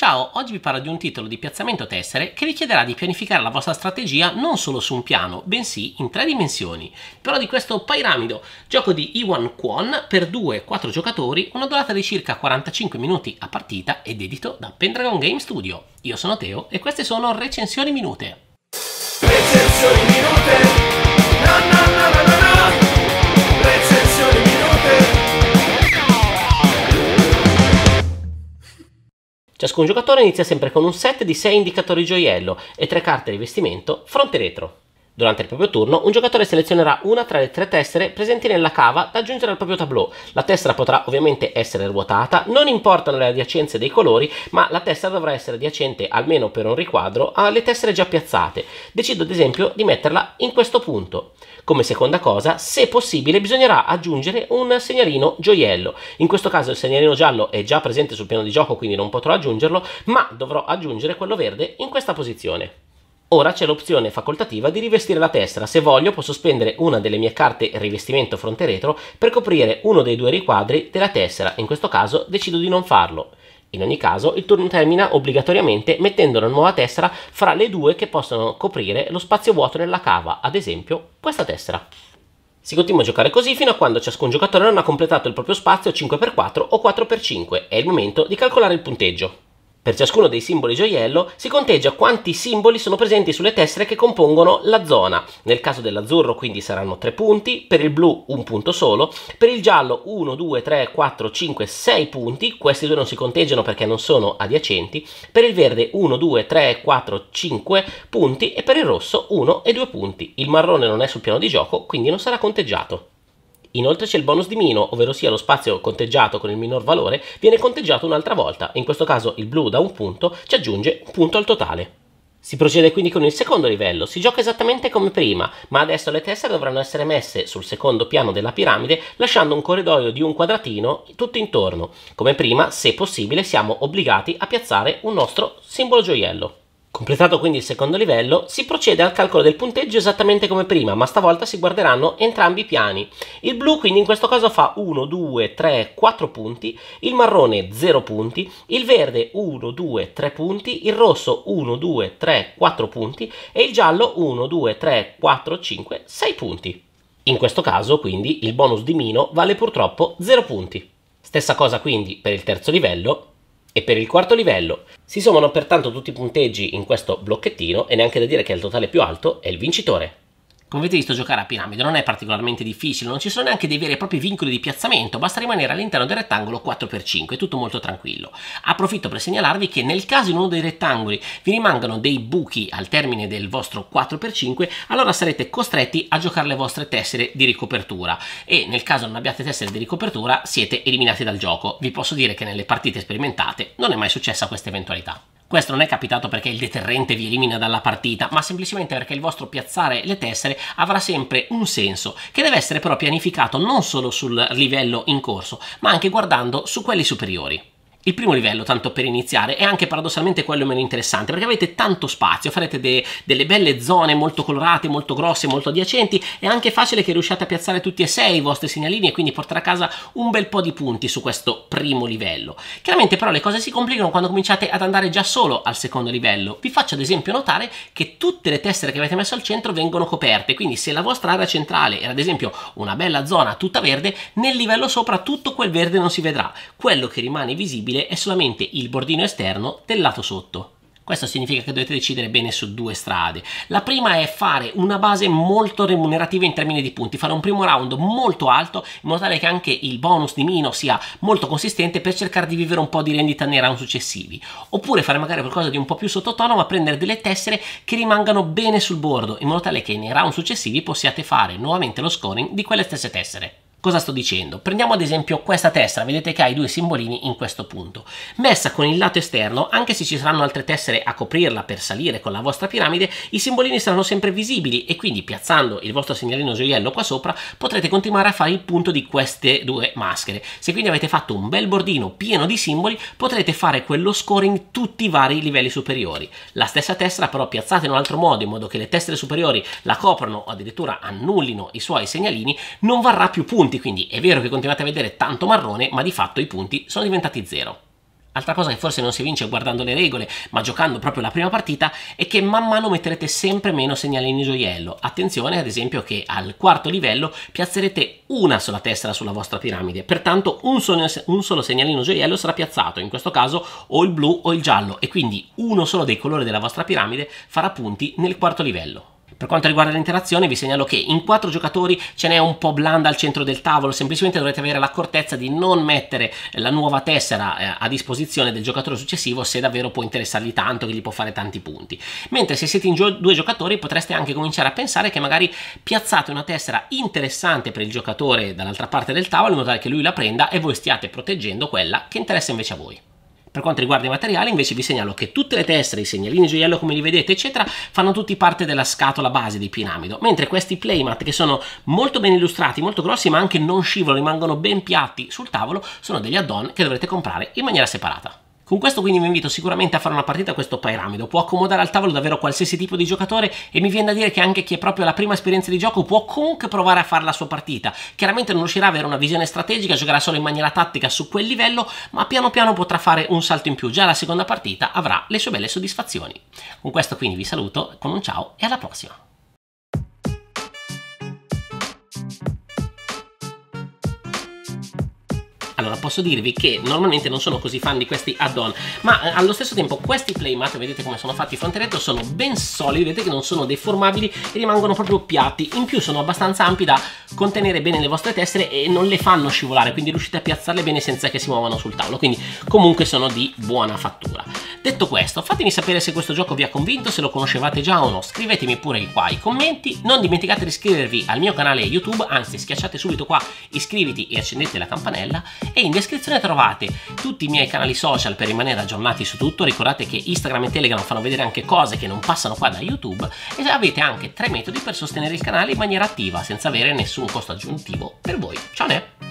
Ciao, oggi vi parlo di un titolo di piazzamento tessere che vi chiederà di pianificare la vostra strategia non solo su un piano, bensì in tre dimensioni. Però di questo Pyramido, gioco di Iwan Kwon per 2-4 giocatori, una durata di circa 45 minuti a partita ed edito da Pendragon Game Studio. Io sono Teo e queste sono Recensioni Minute. Recensioni Minute! No, no, no, Ciascun giocatore inizia sempre con un set di 6 indicatori gioiello e 3 carte rivestimento fronte e retro. Durante il proprio turno, un giocatore selezionerà una tra le tre tessere presenti nella cava da aggiungere al proprio tableau. La tessera potrà ovviamente essere ruotata, non importano le adiacenze dei colori, ma la tessera dovrà essere adiacente, almeno per un riquadro, alle tessere già piazzate. Decido ad esempio di metterla in questo punto. Come seconda cosa, se possibile, bisognerà aggiungere un segnalino gioiello. In questo caso il segnalino giallo è già presente sul piano di gioco, quindi non potrò aggiungerlo, ma dovrò aggiungere quello verde in questa posizione. Ora c'è l'opzione facoltativa di rivestire la tessera, se voglio posso spendere una delle mie carte rivestimento fronte retro per coprire uno dei due riquadri della tessera, in questo caso decido di non farlo. In ogni caso, il turno termina obbligatoriamente mettendo la nuova tessera fra le due che possono coprire lo spazio vuoto nella cava, ad esempio questa tessera. Si continua a giocare così fino a quando ciascun giocatore non ha completato il proprio spazio 5x4 o 4x5. È il momento di calcolare il punteggio. Per ciascuno dei simboli gioiello si conteggia quanti simboli sono presenti sulle tessere che compongono la zona. Nel caso dell'azzurro quindi saranno 3 punti, per il blu un punto solo, per il giallo 1, 2, 3, 4, 5, 6 punti, questi due non si conteggiano perché non sono adiacenti, per il verde 1, 2, 3, 4, 5 punti e per il rosso 1 e 2 punti. Il marrone non è sul piano di gioco quindi non sarà conteggiato. Inoltre c'è il bonus di mino, ovvero sia lo spazio conteggiato con il minor valore, viene conteggiato un'altra volta, in questo caso il blu da un punto ci aggiunge un punto al totale. Si procede quindi con il secondo livello, si gioca esattamente come prima, ma adesso le tessere dovranno essere messe sul secondo piano della piramide lasciando un corridoio di un quadratino tutto intorno. Come prima, se possibile, siamo obbligati a piazzare un nostro simbolo gioiello. Completato quindi il secondo livello, si procede al calcolo del punteggio esattamente come prima, ma stavolta si guarderanno entrambi i piani. Il blu quindi in questo caso fa 1, 2, 3, 4 punti, il marrone 0 punti, il verde 1, 2, 3 punti, il rosso 1, 2, 3, 4 punti e il giallo 1, 2, 3, 4, 5, 6 punti. In questo caso quindi il bonus di Mino vale purtroppo 0 punti. Stessa cosa quindi per il terzo livello, e per il quarto livello si sommano pertanto tutti i punteggi in questo blocchettino e neanche da dire che il totale più alto è il vincitore. Come avete visto giocare a piramide non è particolarmente difficile, non ci sono neanche dei veri e propri vincoli di piazzamento, basta rimanere all'interno del rettangolo 4x5, è tutto molto tranquillo. Approfitto per segnalarvi che nel caso in uno dei rettangoli vi rimangano dei buchi al termine del vostro 4x5, allora sarete costretti a giocare le vostre tessere di ricopertura e nel caso non abbiate tessere di ricopertura siete eliminati dal gioco. Vi posso dire che nelle partite sperimentate non è mai successa questa eventualità. Questo non è capitato perché il deterrente vi elimina dalla partita, ma semplicemente perché il vostro piazzare le tessere avrà sempre un senso, che deve essere però pianificato non solo sul livello in corso, ma anche guardando su quelli superiori. Il primo livello, tanto per iniziare, è anche paradossalmente quello meno interessante, perché avete tanto spazio, farete de delle belle zone molto colorate, molto grosse, molto adiacenti, è anche facile che riusciate a piazzare tutti e sei i vostri segnalini e quindi portare a casa un bel po' di punti su questo primo livello. Chiaramente però le cose si complicano quando cominciate ad andare già solo al secondo livello. Vi faccio ad esempio notare che tutte le tessere che avete messo al centro vengono coperte, quindi se la vostra area centrale era ad esempio una bella zona tutta verde, nel livello sopra tutto quel verde non si vedrà. Quello che rimane visibile visibile è solamente il bordino esterno del lato sotto. Questo significa che dovete decidere bene su due strade. La prima è fare una base molto remunerativa in termini di punti, fare un primo round molto alto in modo tale che anche il bonus di Mino sia molto consistente per cercare di vivere un po' di rendita nei round successivi. Oppure fare magari qualcosa di un po' più sottotono ma prendere delle tessere che rimangano bene sul bordo in modo tale che nei round successivi possiate fare nuovamente lo scoring di quelle stesse tessere. Cosa sto dicendo? Prendiamo ad esempio questa tessera, vedete che ha i due simbolini in questo punto. Messa con il lato esterno, anche se ci saranno altre tessere a coprirla per salire con la vostra piramide, i simbolini saranno sempre visibili e quindi piazzando il vostro segnalino gioiello qua sopra potrete continuare a fare il punto di queste due maschere. Se quindi avete fatto un bel bordino pieno di simboli, potrete fare quello scoring in tutti i vari livelli superiori. La stessa tessera però piazzata in un altro modo, in modo che le tessere superiori la coprano o addirittura annullino i suoi segnalini, non varrà più punto punti, quindi è vero che continuate a vedere tanto marrone, ma di fatto i punti sono diventati zero. Altra cosa che forse non si vince guardando le regole, ma giocando proprio la prima partita, è che man mano metterete sempre meno segnalini gioiello. Attenzione ad esempio che al quarto livello piazzerete una sola tessera sulla vostra piramide, pertanto un solo, un solo segnalino gioiello sarà piazzato, in questo caso o il blu o il giallo, e quindi uno solo dei colori della vostra piramide farà punti nel quarto livello. Per quanto riguarda l'interazione, vi segnalo che in quattro giocatori ce n'è un po' blanda al centro del tavolo, semplicemente dovrete avere l'accortezza di non mettere la nuova tessera eh, a disposizione del giocatore successivo se davvero può interessargli tanto, che gli può fare tanti punti. Mentre se siete in gio due giocatori potreste anche cominciare a pensare che magari piazzate una tessera interessante per il giocatore dall'altra parte del tavolo in modo tale che lui la prenda e voi stiate proteggendo quella che interessa invece a voi. Per quanto riguarda i materiali invece vi segnalo che tutte le teste, i segnalini, i gioiello come li vedete eccetera fanno tutti parte della scatola base di Pinamido, mentre questi playmat che sono molto ben illustrati, molto grossi ma anche non scivolano, rimangono ben piatti sul tavolo, sono degli add-on che dovrete comprare in maniera separata. Con questo quindi vi invito sicuramente a fare una partita a questo Pyramido, può accomodare al tavolo davvero qualsiasi tipo di giocatore e mi viene da dire che anche chi è proprio la prima esperienza di gioco può comunque provare a fare la sua partita. Chiaramente non riuscirà ad avere una visione strategica, giocherà solo in maniera tattica su quel livello, ma piano piano potrà fare un salto in più, già la seconda partita avrà le sue belle soddisfazioni. Con questo quindi vi saluto, con un ciao e alla prossima! allora posso dirvi che normalmente non sono così fan di questi add-on, ma eh, allo stesso tempo questi playmat, vedete come sono fatti fronte retto, sono ben solidi, vedete che non sono deformabili e rimangono proprio piatti, in più sono abbastanza ampi da contenere bene le vostre tessere e non le fanno scivolare, quindi riuscite a piazzarle bene senza che si muovano sul tavolo, quindi comunque sono di buona fattura. Detto questo, fatemi sapere se questo gioco vi ha convinto, se lo conoscevate già o no, scrivetemi pure qua ai commenti, non dimenticate di iscrivervi al mio canale YouTube, anzi schiacciate subito qua iscriviti e accendete la campanella e in descrizione trovate tutti i miei canali social per rimanere aggiornati su tutto, ricordate che Instagram e Telegram fanno vedere anche cose che non passano qua da YouTube e avete anche tre metodi per sostenere il canale in maniera attiva senza avere nessun costo aggiuntivo per voi. Ciao! Ne?